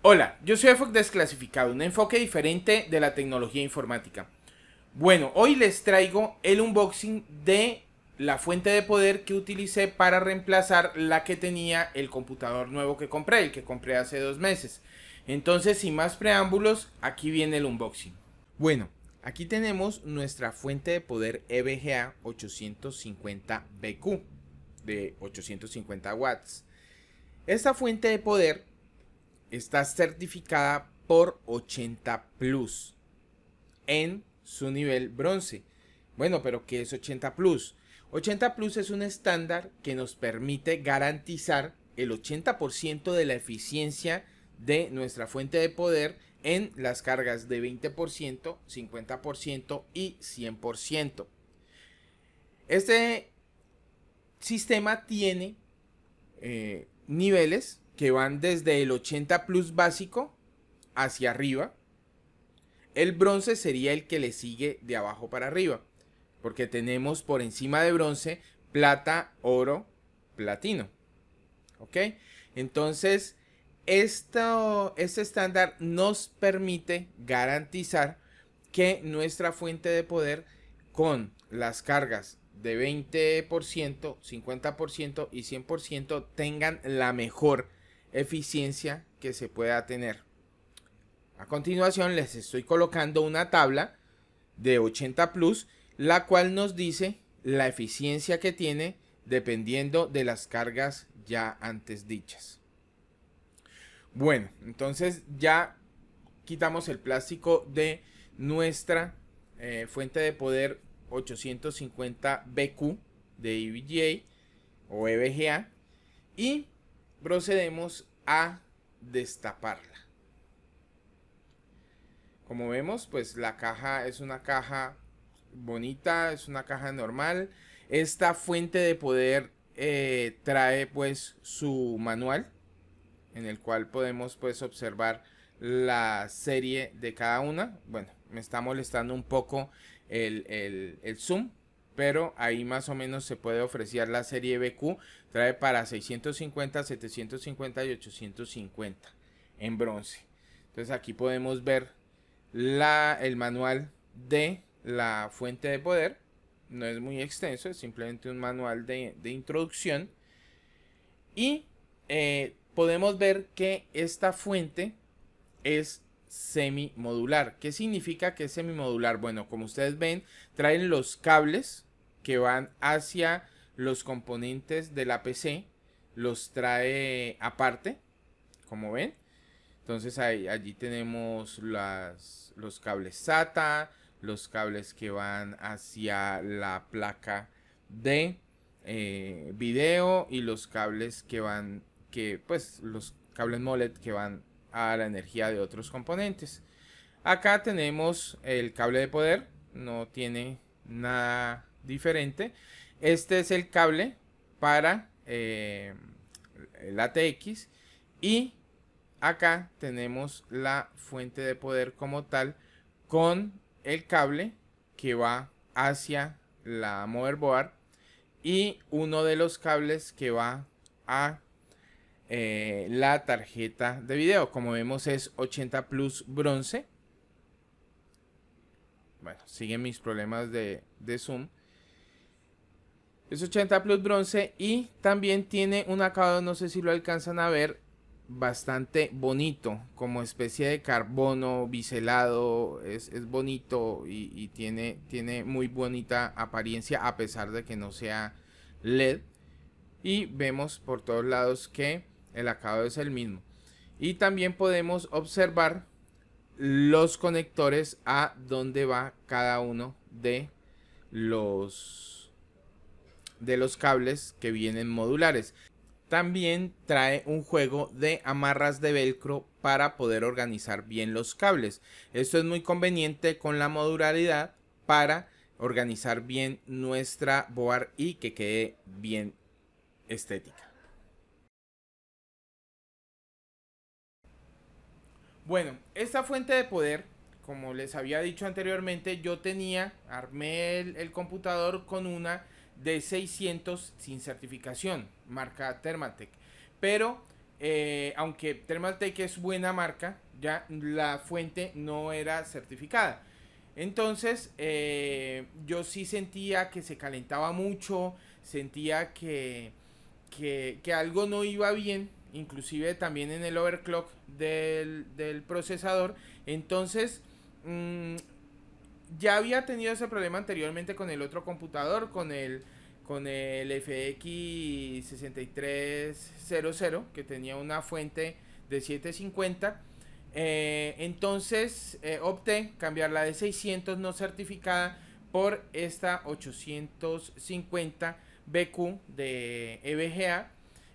Hola, yo soy EFOC Desclasificado, un enfoque diferente de la tecnología informática. Bueno, hoy les traigo el unboxing de la fuente de poder que utilicé para reemplazar la que tenía el computador nuevo que compré, el que compré hace dos meses. Entonces, sin más preámbulos, aquí viene el unboxing. Bueno, aquí tenemos nuestra fuente de poder EVGA 850BQ de 850 watts. Esta fuente de poder está certificada por 80 Plus en su nivel bronce. Bueno, pero ¿qué es 80 Plus? 80 Plus es un estándar que nos permite garantizar el 80% de la eficiencia de nuestra fuente de poder en las cargas de 20%, 50% y 100%. Este sistema tiene eh, niveles que van desde el 80 plus básico hacia arriba. El bronce sería el que le sigue de abajo para arriba, porque tenemos por encima de bronce plata, oro, platino. ¿Ok? Entonces, esto, este estándar nos permite garantizar que nuestra fuente de poder con las cargas de 20%, 50% y 100% tengan la mejor eficiencia que se pueda tener. A continuación les estoy colocando una tabla de 80 plus, la cual nos dice la eficiencia que tiene dependiendo de las cargas ya antes dichas. Bueno, entonces ya quitamos el plástico de nuestra eh, fuente de poder 850 BQ de EVGA o EVGA y procedemos a destaparla. Como vemos, pues la caja es una caja bonita, es una caja normal. Esta fuente de poder eh, trae pues su manual en el cual podemos pues observar la serie de cada una. Bueno, me está molestando un poco el, el zoom, pero ahí más o menos se puede ofrecer la serie BQ, trae para 650, 750 y 850 en bronce. Entonces aquí podemos ver la, el manual de la fuente de poder, no es muy extenso, es simplemente un manual de, introducción. Y eh, podemos ver que esta fuente es semi-modular. ¿Qué significa que es semi-modular? Bueno, como ustedes ven, traen los cables que van hacia los componentes de la PC, los trae aparte, como ven. Entonces ahí, allí tenemos las, los cables SATA, los cables que van hacia la placa de eh, video y los cables que van, que pues los cables MOLED que van a la energía de otros componentes. Acá tenemos el cable de poder, no tiene nada diferente. Este es el cable para eh, el ATX y acá tenemos la fuente de poder como tal con el cable que va hacia la motherboard y uno de los cables que va a eh, la tarjeta de video. Como vemos es 80 Plus bronce. Bueno, siguen mis problemas de Zoom. Es 80 Plus bronce y también tiene un acabado, no sé si lo alcanzan a ver, bastante bonito, como especie de carbono biselado, es, bonito y, tiene, tiene muy bonita apariencia a pesar de que no sea LED. Y vemos por todos lados que el acabado es el mismo. Y también podemos observar los conectores a dónde va cada uno de los de los cables que vienen modulares. También trae un juego de amarras de velcro para poder organizar bien los cables. Esto es muy conveniente con la modularidad para organizar bien nuestra board y que quede bien estética. Bueno, esta fuente de poder, como les había dicho anteriormente, yo tenía, armé el, el computador con una de 600 sin certificación, marca Thermaltake. Pero eh, aunque Thermaltake es buena marca, ya la fuente no era certificada. Entonces eh, yo sí sentía que se calentaba mucho, sentía que, que, algo no iba bien, inclusive también en el overclock del, procesador. Entonces mm, ya había tenido ese problema anteriormente con el otro computador, con el con el FX6300 que tenía una fuente de 750. Eh, entonces eh, opté cambiar la de 600 no certificada por esta 850 BQ de EVGA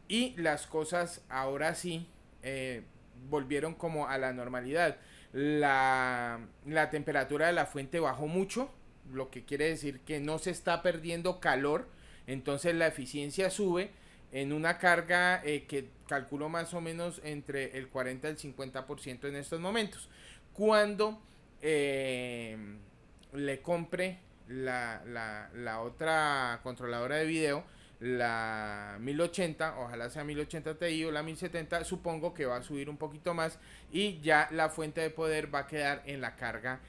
y las cosas ahora sí eh, volvieron como a la normalidad la, temperatura de la fuente bajó mucho, lo que quiere decir que no se está perdiendo calor, entonces la eficiencia sube en una carga eh, que calculo más o menos entre el 40 y el 50% en estos momentos. Cuando eh, le compre la, la, la otra controladora de video, la 1080, ojalá sea 1080 Ti o la 1070, supongo que va a subir un poquito más y ya la fuente de poder va a quedar en la carga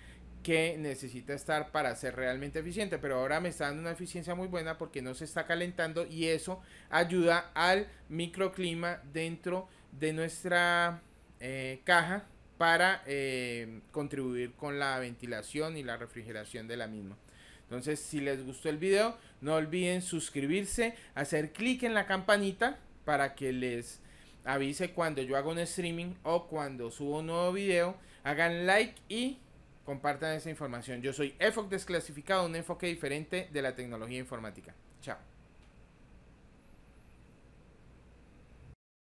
que necesita estar para ser realmente eficiente, pero ahora me está dando una eficiencia muy buena porque no se está calentando y eso ayuda al microclima dentro de nuestra eh, caja para eh, contribuir con la ventilación y la refrigeración de la misma. Entonces, si les gustó el video, no olviden suscribirse, hacer clic en la campanita para que les avise cuando yo hago un streaming o cuando subo un nuevo video. Hagan like y compartan esa información. Yo soy EFOC Desclasificado, un enfoque diferente de la tecnología informática. Chao.